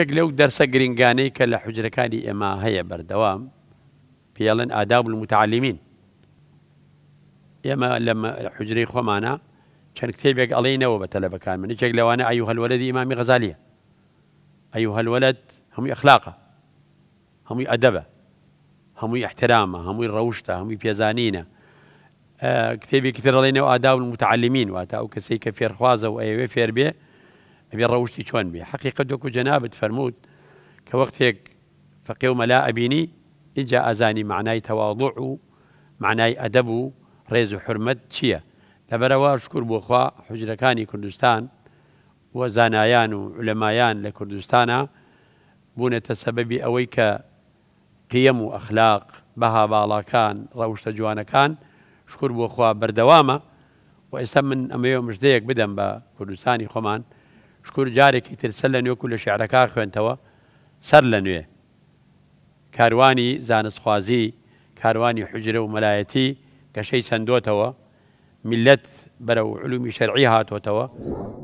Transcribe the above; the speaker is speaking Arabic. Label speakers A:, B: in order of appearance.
A: شكلو درس غرينغانيك لحجر كاني اما هي بردوام يلا آداب المتعلمين اما لما حجري خمانا كان كتابك علينا وبتلف كان من شكل وانا ايها الولد امامي غزاليه ايها الولد هم اخلاقه هم ادبه هم احترامه هم روشته هم بيزانينه آه كتابي كثير علينا وآداب المتعلمين واتاو كسيك فير خوازه واي فير بيه ابي روجتي چۆن بێ حقيقه دوكو جەنابەت فەرمووت کە وەختێک فەقێ و مەلا ئەبینی اینجا ئازانی معنای تەواڵوع و معنای ئەدەب و ڕێز و حرمەت چییە لەبەرەوە شکر بۆخوا حجرەکانی کوردستان وە زانایان و لەمایان لە کوردستانە بوونەتە سەبەبی ئەوەی کە قیم و ئەخلاق من ئەمەوە مش ديك بە کوردستانی خمان شکور جارك تر سەر شعرك نوێکو لە شعرەکە خوێنتەوە سەر لە نوێ كارواني زانستخوازی کاروانی حجرە و ملت برو علوم شرعيها شەرعی